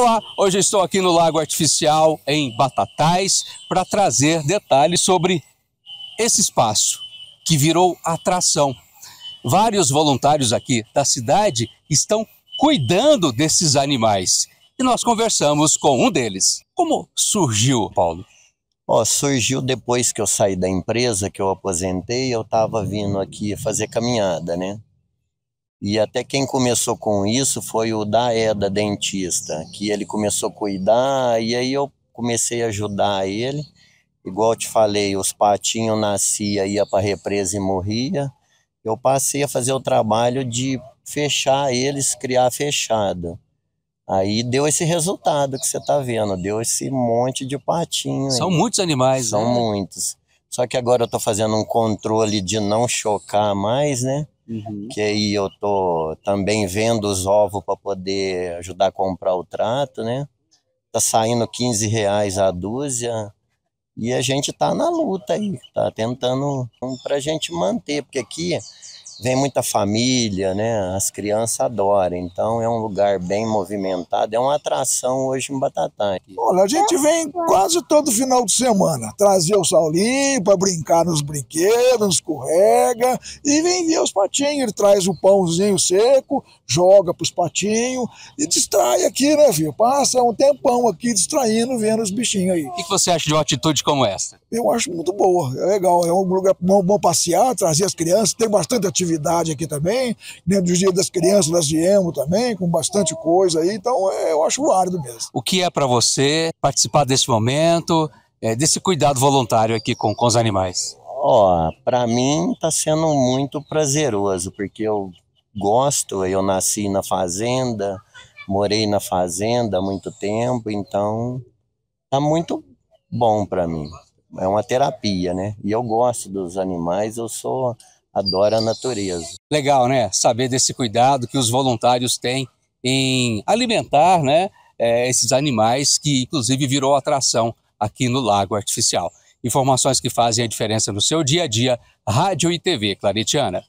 Olá, hoje estou aqui no Lago Artificial em Batatais para trazer detalhes sobre esse espaço que virou atração. Vários voluntários aqui da cidade estão cuidando desses animais e nós conversamos com um deles. Como surgiu, Paulo? Oh, surgiu depois que eu saí da empresa, que eu aposentei, eu estava vindo aqui fazer caminhada, né? E até quem começou com isso foi o Daeda, dentista, que ele começou a cuidar e aí eu comecei a ajudar ele. Igual te falei, os patinhos nascia, ia para represa e morria. Eu passei a fazer o trabalho de fechar eles, criar fechado. Aí deu esse resultado que você está vendo, deu esse monte de patinho. São aí. muitos animais, São né? muitos. Só que agora eu estou fazendo um controle de não chocar mais, né? Uhum. Que aí eu tô também vendo os ovos para poder ajudar a comprar o trato, né? Tá saindo 15 reais a dúzia. E a gente tá na luta aí, tá tentando um, pra gente manter, porque aqui vem muita família, né? As crianças adoram. Então é um lugar bem movimentado, é uma atração hoje em Batatais. Olha, a gente vem quase todo final de semana trazer o Saulinho para brincar nos brinquedos, escorrega e vem ver os patinhos. Ele traz o pãozinho seco, joga para os patinhos e distrai aqui, né, filho? Passa um tempão aqui distraindo, vendo os bichinhos aí. O que você acha de uma atitude como essa? Eu acho muito boa, é legal. É um lugar bom, bom passear, trazer as crianças, tem bastante atividade atividade aqui também. Dentro né, dos dias das crianças, nós viemos também, com bastante coisa aí. Então, é, eu acho válido mesmo. O que é para você participar desse momento, é, desse cuidado voluntário aqui com, com os animais? Ó, oh, para mim está sendo muito prazeroso, porque eu gosto, eu nasci na fazenda, morei na fazenda há muito tempo, então tá muito bom para mim. É uma terapia, né? E eu gosto dos animais, eu sou adora a natureza. Legal, né? Saber desse cuidado que os voluntários têm em alimentar, né? É, esses animais que inclusive virou atração aqui no Lago Artificial. Informações que fazem a diferença no seu dia a dia. Rádio e TV, Claritiana.